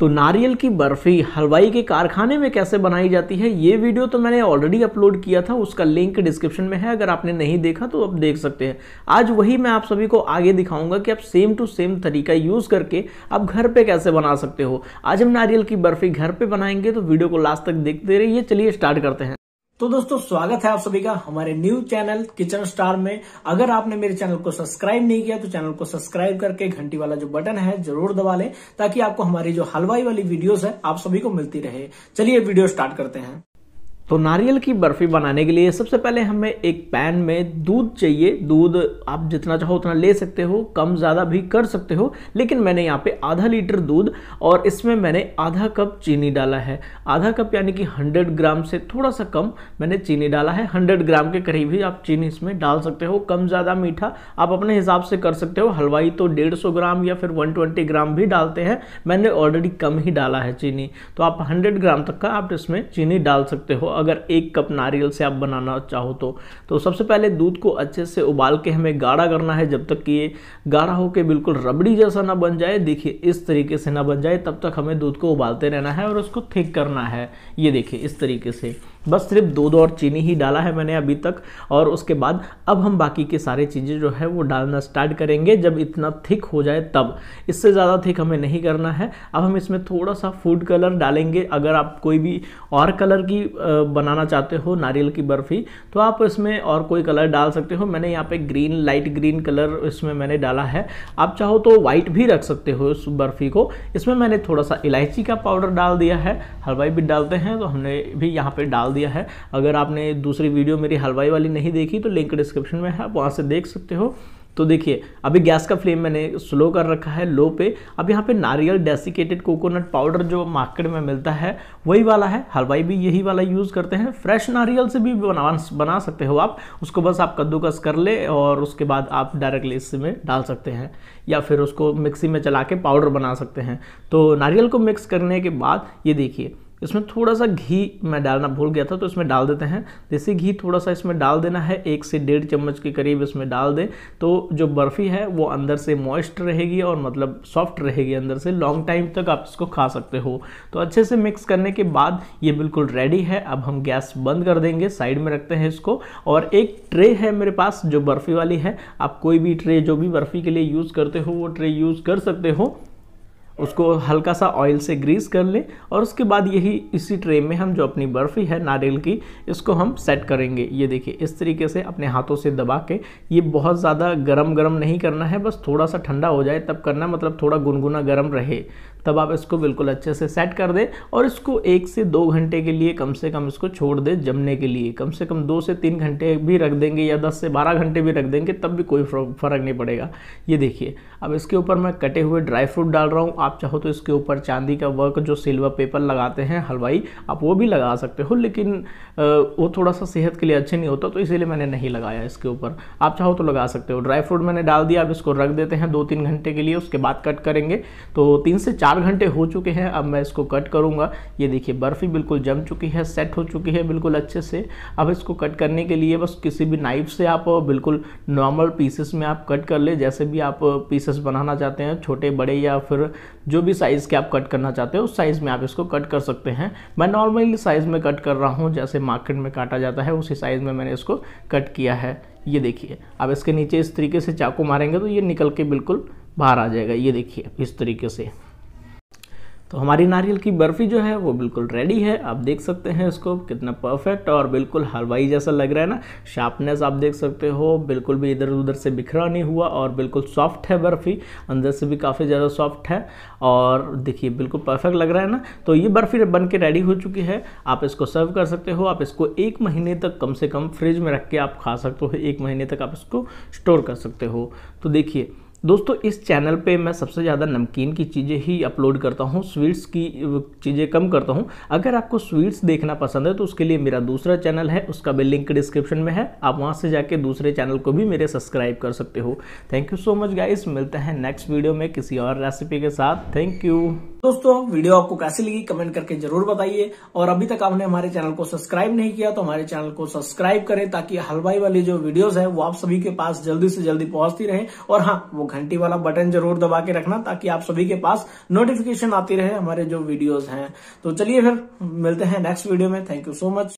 तो नारियल की बर्फ़ी हलवाई के कारखाने में कैसे बनाई जाती है ये वीडियो तो मैंने ऑलरेडी अपलोड किया था उसका लिंक डिस्क्रिप्शन में है अगर आपने नहीं देखा तो आप देख सकते हैं आज वही मैं आप सभी को आगे दिखाऊंगा कि आप सेम टू सेम तरीका यूज़ करके आप घर पे कैसे बना सकते हो आज हम नारियल की बर्फ़ी घर पर बनाएंगे तो वीडियो को लास्ट तक देखते रहिए चलिए स्टार्ट करते हैं तो दोस्तों स्वागत है आप सभी का हमारे न्यू चैनल किचन स्टार में अगर आपने मेरे चैनल को सब्सक्राइब नहीं किया तो चैनल को सब्सक्राइब करके घंटी वाला जो बटन है जरूर दबा लें ताकि आपको हमारी जो हलवाई वाली वीडियोस है आप सभी को मिलती रहे चलिए वीडियो स्टार्ट करते हैं तो नारियल की बर्फ़ी बनाने के लिए सबसे पहले हमें एक पैन में दूध चाहिए दूध आप जितना चाहो उतना ले सकते हो कम ज़्यादा भी कर सकते हो लेकिन मैंने यहाँ पे आधा लीटर दूध और इसमें मैंने आधा कप चीनी डाला है आधा कप यानी कि 100 ग्राम से थोड़ा सा कम मैंने चीनी डाला है 100 ग्राम के करीब ही आप चीनी इसमें डाल सकते हो कम ज़्यादा मीठा आप अपने हिसाब से कर सकते हो हलवाई तो डेढ़ ग्राम या फिर वन ग्राम भी डालते हैं मैंने ऑलरेडी कम ही डाला है चीनी तो आप हंड्रेड ग्राम तक का आप इसमें चीनी डाल सकते हो अगर एक कप नारियल से आप बनाना चाहो तो तो सबसे पहले दूध को अच्छे से उबाल के हमें गाढ़ा करना है जब तक कि ये गाढ़ा होकर बिल्कुल रबड़ी जैसा ना बन जाए देखिए इस तरीके से ना बन जाए तब तक हमें दूध को उबालते रहना है और उसको थिक करना है ये देखिए इस तरीके से बस सिर्फ दूध और चीनी ही डाला है मैंने अभी तक और उसके बाद अब हम बाकी के सारे चीज़ें जो है वो डालना स्टार्ट करेंगे जब इतना थिक हो जाए तब इससे ज़्यादा थिक हमें नहीं करना है अब हम इसमें थोड़ा सा फूड कलर डालेंगे अगर आप कोई भी और कलर की बनाना चाहते हो नारियल की बर्फ़ी तो आप इसमें और कोई कलर डाल सकते हो मैंने यहाँ पे ग्रीन लाइट ग्रीन कलर इसमें मैंने डाला है आप चाहो तो वाइट भी रख सकते हो इस बर्फ़ी को इसमें मैंने थोड़ा सा इलायची का पाउडर डाल दिया है हलवाई भी डालते हैं तो हमने भी यहाँ पर डाल दिया है अगर आपने दूसरी वीडियो मेरी हलवाई वाली नहीं देखी तो लिंक डिस्क्रिप्शन में है आप वहाँ से देख सकते हो तो देखिए अभी गैस का फ्लेम मैंने स्लो कर रखा है लो पे अब यहाँ पे नारियल डेसिकेटेड कोकोनट पाउडर जो मार्केट में मिलता है वही वाला है हलवाई भी यही वाला यूज़ करते हैं फ्रेश नारियल से भी बना बना सकते हो आप उसको बस आप कद्दूकस कर ले और उसके बाद आप डायरेक्टली इसमें डाल सकते हैं या फिर उसको मिक्सी में चला के पाउडर बना सकते हैं तो नारियल को मिक्स करने के बाद ये देखिए इसमें थोड़ा सा घी मैं डालना भूल गया था तो इसमें डाल देते हैं देसी घी थोड़ा सा इसमें डाल देना है एक से डेढ़ चम्मच के करीब इसमें डाल दें तो जो बर्फ़ी है वो अंदर से मॉइस्ट रहेगी और मतलब सॉफ्ट रहेगी अंदर से लॉन्ग टाइम तक आप इसको खा सकते हो तो अच्छे से मिक्स करने के बाद ये बिल्कुल रेडी है अब हम गैस बंद कर देंगे साइड में रखते हैं इसको और एक ट्रे है मेरे पास जो बर्फ़ी वाली है आप कोई भी ट्रे जो भी बर्फ़ी के लिए यूज़ करते हो वो ट्रे यूज़ कर सकते हो उसको हल्का सा ऑयल से ग्रीस कर लें और उसके बाद यही इसी ट्रे में हम जो अपनी बर्फ़ी है नारियल की इसको हम सेट करेंगे ये देखिए इस तरीके से अपने हाथों से दबा के ये बहुत ज़्यादा गर्म गर्म नहीं करना है बस थोड़ा सा ठंडा हो जाए तब करना मतलब थोड़ा गुनगुना गर्म रहे तब आप इसको बिल्कुल अच्छे से सेट कर दें और इसको एक से दो घंटे के लिए कम से कम इसको छोड़ दें जमने के लिए कम से कम दो से तीन घंटे भी रख देंगे या दस से बारह घंटे भी रख देंगे तब भी कोई फ़र्क नहीं पड़ेगा ये देखिए अब इसके ऊपर मैं कटे हुए ड्राई फ्रूट डाल रहा हूँ आप चाहो तो इसके ऊपर चांदी का वर्क जो सिल्वर पेपर लगाते हैं हलवाई आप वो भी लगा सकते हो लेकिन वो थोड़ा सा सेहत के लिए अच्छे नहीं होता तो इसीलिए मैंने नहीं लगाया इसके ऊपर आप चाहो तो लगा सकते हो ड्राई फ्रूट मैंने डाल दिया अब इसको रख देते हैं दो तीन घंटे के लिए उसके बाद कट करेंगे तो तीन से चार चार घंटे हो चुके हैं अब मैं इसको कट करूँगा ये देखिए बर्फ़ी बिल्कुल जम चुकी है सेट हो चुकी है बिल्कुल अच्छे से अब इसको कट करने के लिए बस किसी भी नाइफ से आप बिल्कुल नॉर्मल पीसेस में आप कट कर ले जैसे भी आप पीसेस बनाना चाहते हैं छोटे बड़े या फिर जो भी साइज़ के आप कट करना चाहते हैं उस साइज़ में आप इसको कट कर सकते हैं मैं नॉर्मली साइज़ में कट कर रहा हूँ जैसे मार्केट में काटा जाता है उसी साइज़ में मैंने इसको कट किया है ये देखिए अब इसके नीचे इस तरीके से चाकू मारेंगे तो ये निकल के बिल्कुल बाहर आ जाएगा ये देखिए इस तरीके से तो हमारी नारियल की बर्फ़ी जो है वो बिल्कुल रेडी है आप देख सकते हैं इसको कितना परफेक्ट और बिल्कुल हलवाई जैसा लग रहा है ना शार्पनेस आप देख सकते हो बिल्कुल भी इधर उधर से बिखरा नहीं हुआ और बिल्कुल सॉफ्ट है बर्फ़ी अंदर से भी काफ़ी ज़्यादा सॉफ्ट है और देखिए बिल्कुल परफेक्ट लग रहा है ना तो ये बर्फ़ी बन के रेडी हो चुकी है आप इसको सर्व कर सकते हो आप इसको एक महीने तक कम से कम फ्रिज में रख के आप खा सकते हो एक महीने तक आप इसको स्टोर कर सकते हो तो देखिए दोस्तों इस चैनल पे मैं सबसे ज़्यादा नमकीन की चीज़ें ही अपलोड करता हूँ स्वीट्स की चीज़ें कम करता हूँ अगर आपको स्वीट्स देखना पसंद है तो उसके लिए मेरा दूसरा चैनल है उसका भी लिंक डिस्क्रिप्शन में है आप वहाँ से जाके दूसरे चैनल को भी मेरे सब्सक्राइब कर सकते हो thank you so much guys मिलते हैं नेक्स्ट वीडियो में किसी और रेसिपी के साथ थैंक यू दोस्तों वीडियो आपको कैसी लगी कमेंट करके जरूर बताइए और अभी तक आपने हमारे चैनल को सब्सक्राइब नहीं किया तो हमारे चैनल को सब्सक्राइब करें ताकि हलवाई वाली जो वीडियोज है वो आप सभी के पास जल्दी से जल्दी पहुंचती रहे और हाँ वो घंटी वाला बटन जरूर दबा के रखना ताकि आप सभी के पास नोटिफिकेशन आती रहे हमारे जो वीडियोस हैं तो चलिए फिर मिलते हैं नेक्स्ट वीडियो में थैंक यू सो मच